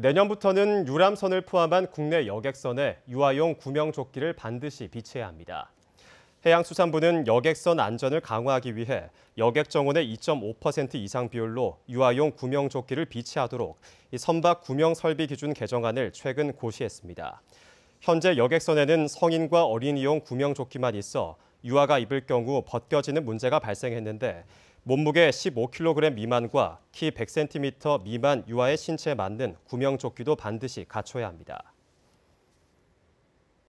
내년부터는 유람선을 포함한 국내 여객선에 유아용 구명조끼를 반드시 비치해야 합니다. 해양수산부는 여객선 안전을 강화하기 위해 여객 정원의 2.5% 이상 비율로 유아용 구명조끼를 비치하도록 선박 구명 설비 기준 개정안을 최근 고시했습니다. 현재 여객선에는 성인과 어린이용 구명조끼만 있어 유아가 입을 경우 벗겨지는 문제가 발생했는데 몸무게 15kg 미만과 키 100cm 미만 유아의 신체에 맞는 구명조끼도 반드시 갖춰야 합니다.